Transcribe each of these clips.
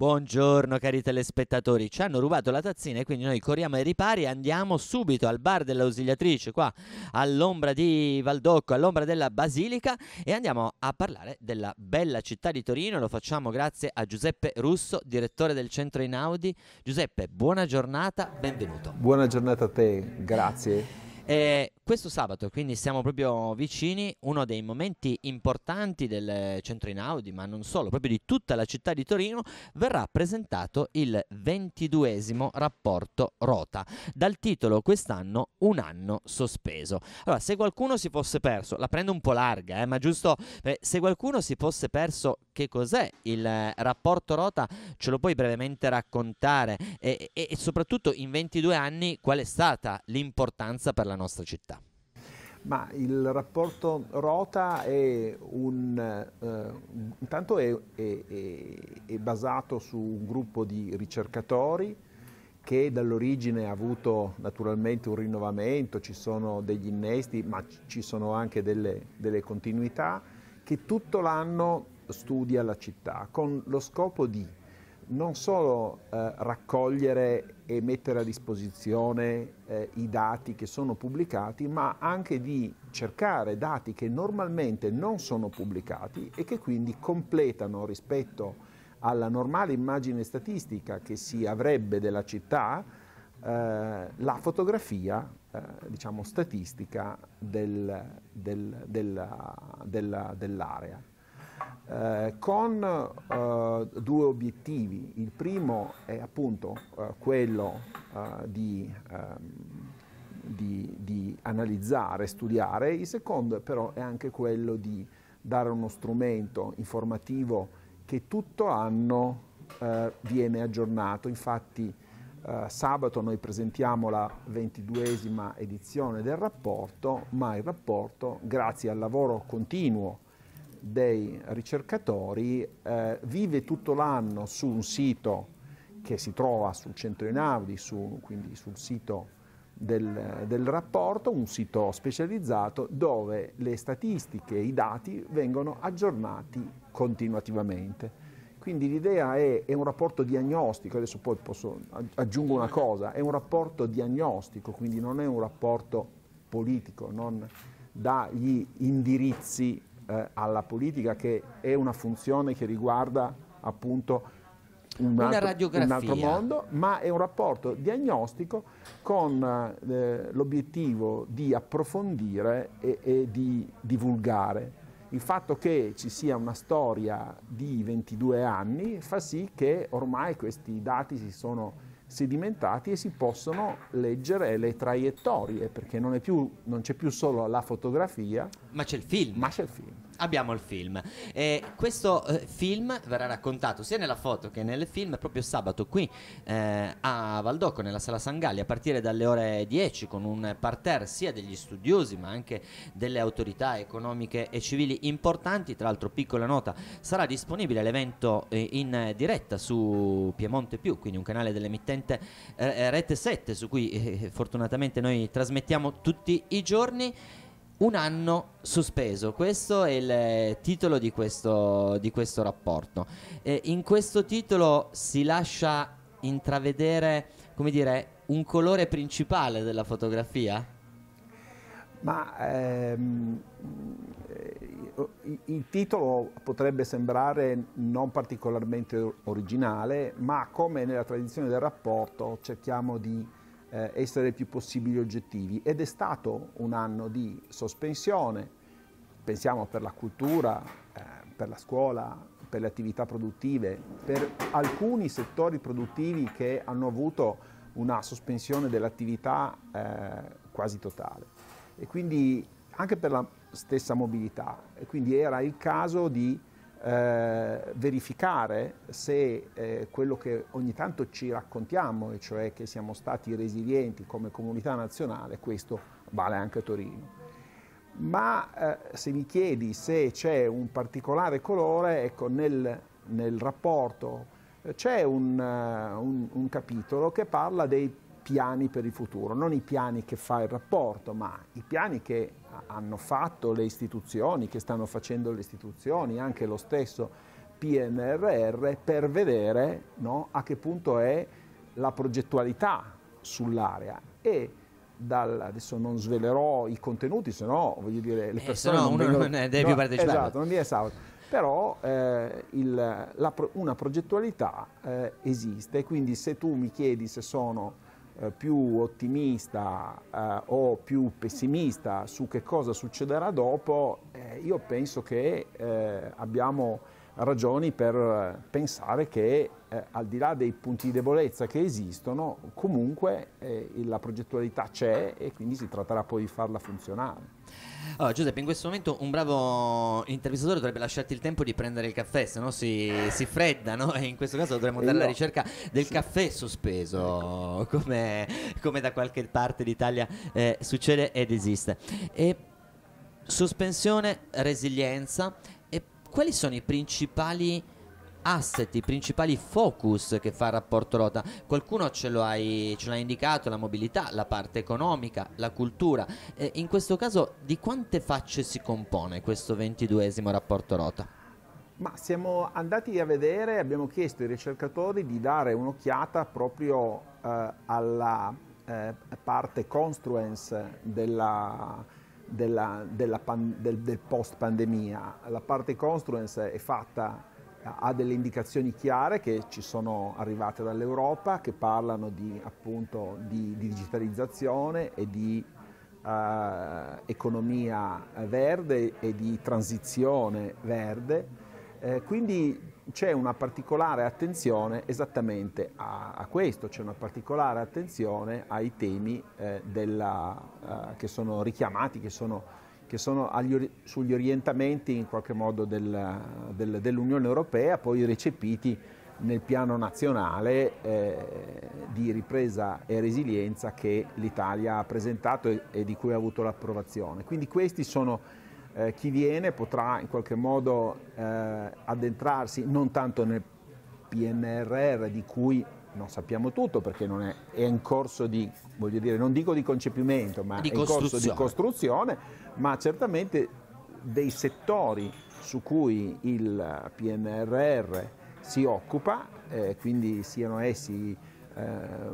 Buongiorno cari telespettatori, ci hanno rubato la tazzina e quindi noi corriamo ai ripari e andiamo subito al bar dell'ausiliatrice qua all'ombra di Valdocco, all'ombra della Basilica e andiamo a parlare della bella città di Torino, lo facciamo grazie a Giuseppe Russo, direttore del centro Inaudi. Giuseppe, buona giornata, benvenuto. Buona giornata a te, grazie. E questo sabato, quindi siamo proprio vicini, uno dei momenti importanti del centro in Audi, ma non solo, proprio di tutta la città di Torino, verrà presentato il ventiduesimo rapporto Rota, dal titolo quest'anno Un anno sospeso. Allora, se qualcuno si fosse perso, la prendo un po' larga, eh, ma giusto, eh, se qualcuno si fosse perso che cos'è il eh, rapporto Rota, ce lo puoi brevemente raccontare e, e, e soprattutto in 22 anni qual è stata l'importanza per la nostra città? Ma il rapporto Rota è, un, eh, è, è, è basato su un gruppo di ricercatori che dall'origine ha avuto naturalmente un rinnovamento, ci sono degli innesti, ma ci sono anche delle, delle continuità, che tutto l'anno studia la città con lo scopo di non solo eh, raccogliere e mettere a disposizione eh, i dati che sono pubblicati, ma anche di cercare dati che normalmente non sono pubblicati e che quindi completano rispetto alla normale immagine statistica che si avrebbe della città eh, la fotografia eh, diciamo, statistica del, del, della, della, dell'area eh, con eh, due obiettivi. Il primo è appunto eh, quello eh, di, ehm, di, di, analizzare, studiare, il secondo però è anche quello di dare uno strumento informativo che tutto anno eh, viene aggiornato. Infatti eh, sabato noi presentiamo la ventiduesima edizione del rapporto, ma il rapporto, grazie al lavoro continuo, dei ricercatori eh, vive tutto l'anno su un sito che si trova sul centro di Naudi, su, quindi sul sito del, del, rapporto, un sito specializzato dove le statistiche i dati vengono aggiornati continuativamente. Quindi l'idea è, è un rapporto diagnostico, adesso poi posso, aggiungo una cosa, è un rapporto diagnostico, quindi non è un rapporto politico, non dà gli indirizzi eh, alla politica che è una funzione che riguarda appunto un altro, un altro, mondo, ma è un rapporto diagnostico con eh, l'obiettivo di approfondire e, e, di divulgare. Il fatto che ci sia una storia di 22 anni fa sì che ormai questi dati si sono sedimentati e si possono leggere le traiettorie, perché non, più, non c'è più solo la fotografia, ma c'è il film. Ma c'è il film abbiamo il film. E questo eh, film verrà raccontato sia nella foto che nel film proprio sabato qui eh, a Valdocco nella sala Sangalli a partire dalle ore 10 con un parterre sia degli studiosi ma anche delle autorità economiche e civili importanti. Tra l'altro piccola nota, sarà disponibile l'evento eh, in diretta su Piemonte Più, quindi un canale dell'emittente eh, eh, Rete 7 su cui eh, fortunatamente noi trasmettiamo tutti i giorni un anno sospeso. Questo è il eh, titolo di questo, di questo rapporto. Eh, in questo titolo si lascia intravedere, come dire, un colore principale della fotografia? Ma ehm, eh, il titolo potrebbe sembrare non particolarmente originale, ma come nella tradizione del rapporto cerchiamo di eh, essere il più possibile oggettivi ed è stato un anno di sospensione, pensiamo per la cultura, eh, per la scuola, per le attività produttive, per alcuni settori produttivi che hanno avuto una sospensione dell'attività eh, quasi totale e quindi anche per la stessa mobilità e quindi era il caso di eh, verificare se eh, quello che ogni tanto ci raccontiamo, e cioè che siamo stati resilienti come comunità nazionale, questo vale anche a Torino. Ma eh, se mi chiedi se c'è un particolare colore, ecco, nel, nel rapporto eh, c'è un, uh, un, un capitolo che parla dei piani per il futuro, non i piani che fa il rapporto, ma i piani che hanno fatto le istituzioni, che stanno facendo le istituzioni, anche lo stesso PNRR, per vedere no, a che punto è la progettualità sull'area e dal, adesso non svelerò i contenuti, se no voglio dire le eh, persone... se no uno non deve più partecipare. Esatto, non viene sabato. Però eh, il, la, una progettualità eh, esiste, quindi se tu mi chiedi se sono eh, più ottimista eh, o più pessimista su che cosa succederà dopo, eh, io penso che eh, abbiamo ragioni per eh, pensare che eh, al di là dei punti di debolezza che esistono, comunque la progettualità c'è e quindi si tratterà poi di farla funzionare. Allora, Giuseppe, in questo momento un bravo intervistatore dovrebbe lasciarti il tempo di prendere il caffè, se no si, si fredda, no? E in questo caso dovremmo eh, andare alla ricerca del caffè sospeso, ecco. come, come da qualche parte d'Italia eh, succede ed esiste. E sospensione, resilienza, e quali sono i principali asset, i principali focus che fa il rapporto Rota. Qualcuno ce lo hai, ce l'ha indicato, la mobilità, la parte economica, la cultura. Eh, in questo caso di quante facce si compone questo ventiduesimo rapporto Rota? Ma siamo andati a vedere, abbiamo chiesto ai ricercatori di dare un'occhiata proprio eh, alla eh, parte construence della, della, della pan, del, del post pandemia. La parte construence è fatta ha delle indicazioni chiare che ci sono arrivate dall'Europa che parlano di, appunto, di, digitalizzazione e di eh, economia verde e di transizione verde. Eh, quindi c'è una particolare attenzione esattamente a, a questo, c'è una particolare attenzione ai temi eh, della, eh, che sono richiamati, che sono che sono agli, sugli orientamenti in qualche modo del, del, dell'Unione Europea, poi recepiti nel piano nazionale eh, di ripresa e resilienza che l'Italia ha presentato e, e, di cui ha avuto l'approvazione. Quindi questi sono eh, chi viene potrà in qualche modo eh, addentrarsi non tanto nel PNRR di cui non sappiamo tutto perché è, è, in corso di, voglio dire, non dico di concepimento, ma di è in corso di costruzione, ma certamente dei settori su cui il PNRR si occupa, eh, quindi siano essi eh,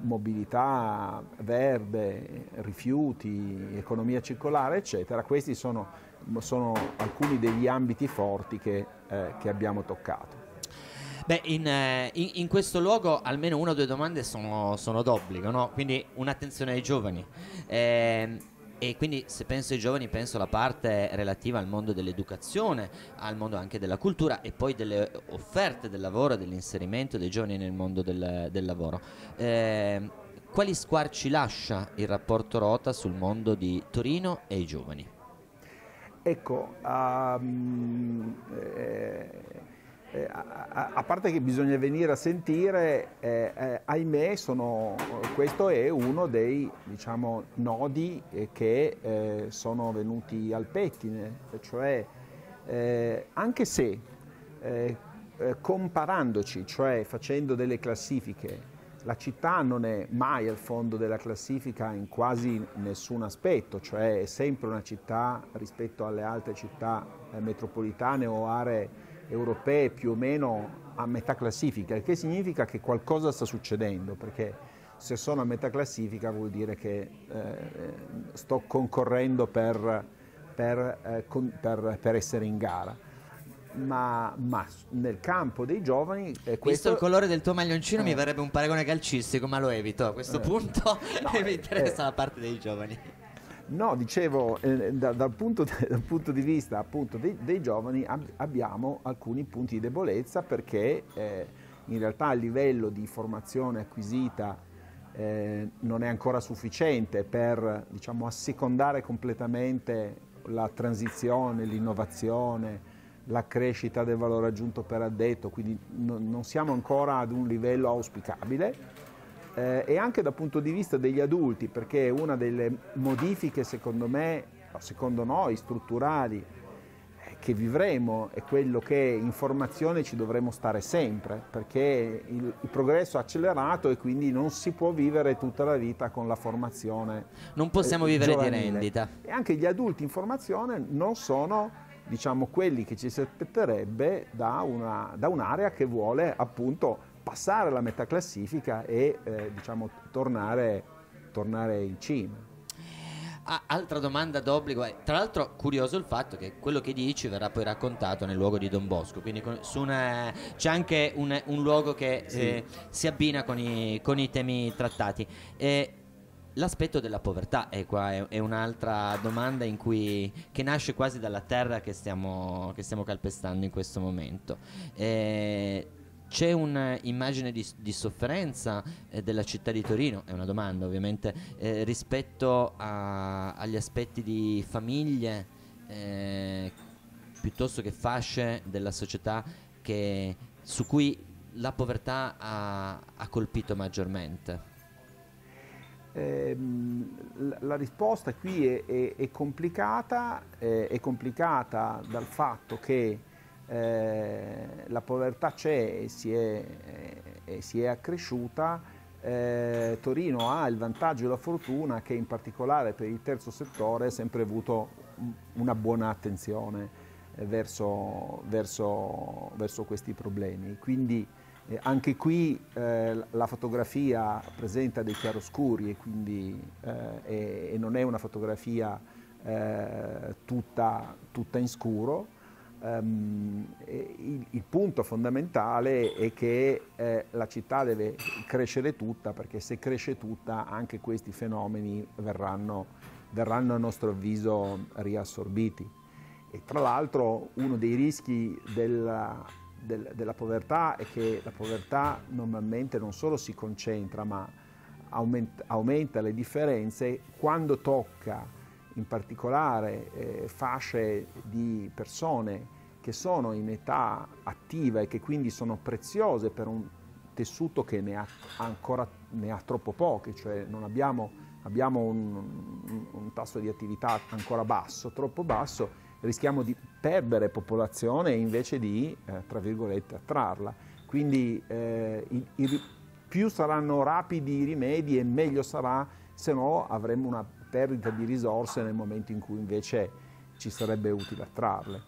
mobilità verde, rifiuti, economia circolare, eccetera, questi sono, sono alcuni degli ambiti forti che, eh, che abbiamo toccato. Beh, in, eh, in, in, questo luogo almeno una o due domande sono, sono d'obbligo, no? quindi un'attenzione ai giovani. Eh, e quindi se penso ai giovani penso alla parte relativa al mondo dell'educazione, al mondo anche della cultura e poi delle offerte del lavoro, dell'inserimento dei giovani nel mondo del, del lavoro. Eh, quali squarci lascia il rapporto Rota sul mondo di Torino e i giovani? Ecco, um, eh, eh, a, a, parte che bisogna venire a sentire, eh, eh, ahimè, sono, questo è uno dei diciamo, nodi eh, che eh, sono venuti al pettine, cioè eh, anche se comparandoci, cioè facendo delle classifiche, la città non è mai al fondo della classifica in quasi nessun aspetto, cioè è sempre una città rispetto alle altre città metropolitane o aree europee più o meno a metà classifica, il che significa che qualcosa sta succedendo, perché se sono a metà classifica vuol dire che eh, sto concorrendo per, per, eh, con, per, per essere in gara. Ma, ma, nel campo dei giovani eh, questo... visto il colore del tuo maglioncino eh. mi verrebbe un paragone calcistico ma lo evito a questo eh. punto no, mi eh, interessa eh. la parte dei giovani No, dicevo, eh, da, dal, punto, dal, punto, di vista appunto dei, dei giovani ab, abbiamo alcuni punti di debolezza perché eh, in realtà il livello di formazione acquisita eh, non è ancora sufficiente per diciamo, assecondare completamente la transizione, l'innovazione, la crescita del valore aggiunto per addetto, quindi no, non siamo ancora ad un livello auspicabile eh, e anche dal punto di vista degli adulti, perché una delle modifiche secondo me, secondo noi, strutturali eh, che vivremo è quello che in formazione ci dovremo stare sempre, perché il, il, progresso è accelerato e quindi non si può vivere tutta la vita con la formazione. Non possiamo eh, vivere giovanile. di rendita. E anche gli adulti in formazione non sono diciamo quelli che ci si aspetterebbe da, una, da un'area che vuole appunto passare la metà classifica e eh, diciamo, tornare, tornare, in cima. Ah, altra domanda d'obbligo, tra l'altro curioso il fatto che quello che dici verrà poi raccontato nel luogo di Don Bosco, quindi con, una, c'è anche un, un luogo che sì. eh, si abbina con i, con i temi trattati. Eh, L'aspetto della povertà è, qua, è, è un'altra domanda cui, che nasce quasi dalla terra che stiamo, che stiamo, calpestando in questo momento. Eh, c'è un'immagine eh, di, di, sofferenza eh, della città di Torino, è una domanda ovviamente, eh, rispetto a, agli aspetti di famiglie eh, piuttosto che fasce della società che, su cui la povertà ha, ha colpito maggiormente? Ehm, la risposta qui è, è, è, complicata, eh, è complicata dal fatto che eh, la povertà c'è e si è, eh, e si è accresciuta, eh, Torino ha il vantaggio e la fortuna che in particolare per il terzo settore ha sempre avuto una buona attenzione eh, verso, verso, verso questi problemi. Quindi anche qui la fotografia presenta dei chiaroscuri e, quindi, e, e non è una fotografia tutta, tutta in scuro. Um, il, il, punto fondamentale è che eh, la città deve crescere tutta perché se cresce tutta anche questi fenomeni verranno, verranno a nostro avviso riassorbiti. E tra l'altro uno dei rischi della, del, della povertà è che la povertà normalmente non solo si concentra ma aumenta, aumenta le differenze quando tocca in particolare eh, fasce di persone che sono in età attiva e che quindi sono preziose per un tessuto che ne ha ancora ne ha troppo poche, cioè non abbiamo, abbiamo un, un, tasso di attività ancora basso, troppo basso, rischiamo di perdere popolazione invece di, eh, tra virgolette, attrarla. Quindi eh, i, i, più saranno rapidi i rimedi e meglio sarà, se no avremo una perdita di risorse nel momento in cui invece ci sarebbe utile attrarle.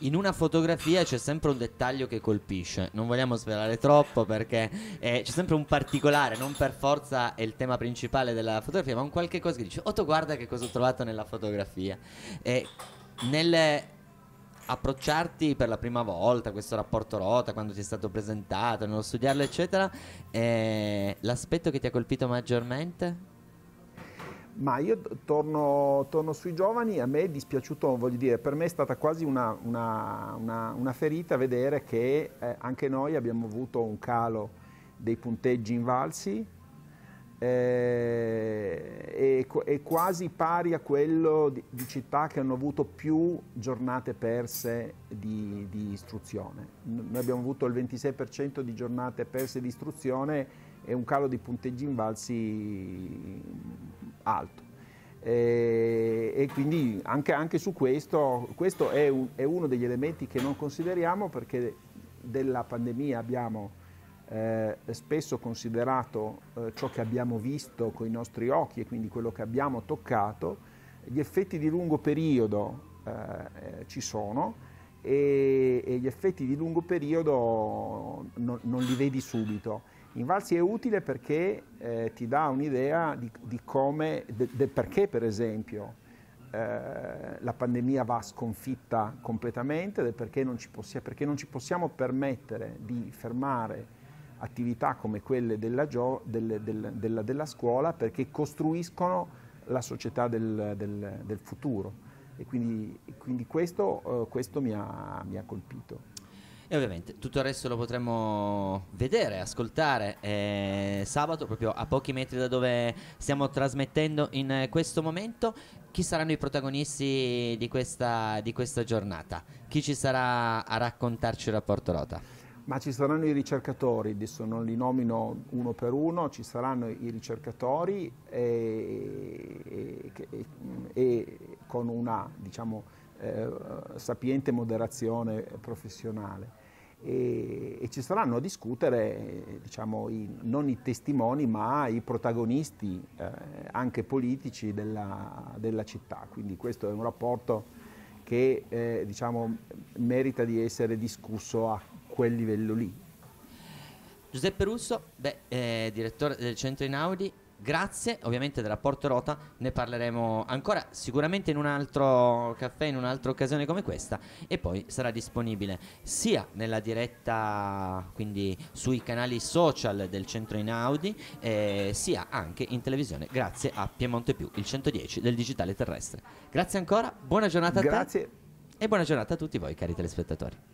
In una fotografia c'è sempre un dettaglio che colpisce, non vogliamo svelare troppo perché eh, c'è sempre un particolare, non per forza è il tema principale della fotografia, ma un qualche cosa che dice, Otto oh, guarda che cosa ho trovato nella fotografia. E nel approcciarti per la prima volta questo rapporto rota quando ti è stato presentato nello studiarlo eccetera eh, l'aspetto che ti ha colpito maggiormente ma io torno, torno, sui giovani, a me è dispiaciuto, voglio dire, per me è stata quasi una, una, una, una ferita vedere che eh, anche noi abbiamo avuto un calo dei punteggi invalsi eh, è, è, quasi pari a quello di, di, città che hanno avuto più giornate perse di, di istruzione. Noi abbiamo avuto il 26% di giornate perse di istruzione è un calo di punteggi invalsi alto. E, e quindi anche, anche, su questo, questo è, un, è, uno degli elementi che non consideriamo perché della pandemia abbiamo eh, spesso considerato eh, ciò che abbiamo visto con i nostri occhi e quindi quello che abbiamo toccato. Gli effetti di lungo periodo eh, eh ci sono, e, gli effetti di lungo periodo non, non li vedi subito. Invalsi è utile perché eh, ti dà un'idea di, di come, del de perché per esempio eh, la pandemia va sconfitta completamente, del perché non, possi- perché non, ci possiamo permettere di fermare attività come quelle della, gio- del, del, della, della scuola perché costruiscono la società del, del futuro. E quindi, quindi questo, eh, questo mi, ha, mi ha colpito. E ovviamente tutto il resto lo potremo vedere, ascoltare eh, sabato, proprio a pochi metri da dove stiamo trasmettendo in questo momento. Chi saranno i protagonisti di questa, di questa giornata? Chi ci sarà a raccontarci il rapporto Rota? ma ci saranno i ricercatori, adesso non li nomino uno per uno, ci saranno i ricercatori e, e, e con una diciamo, eh, sapiente moderazione professionale. E, e, ci saranno a discutere diciamo, i, non i testimoni ma i protagonisti eh, anche politici della, della, città. Quindi questo è un rapporto che eh, diciamo, merita di essere discusso a quel livello lì. Giuseppe Russo, beh, eh, direttore del centro Inaudi, Grazie, ovviamente del rapporto Rota ne parleremo ancora sicuramente in un altro caffè, in un'altra occasione come questa e poi sarà disponibile sia nella diretta, quindi sui canali social del Centro Inaudi, eh, sia anche in televisione grazie a Piemonte Più, il 110 del digitale terrestre. Grazie ancora, buona giornata grazie. a te. Grazie. E buona giornata a tutti voi cari telespettatori.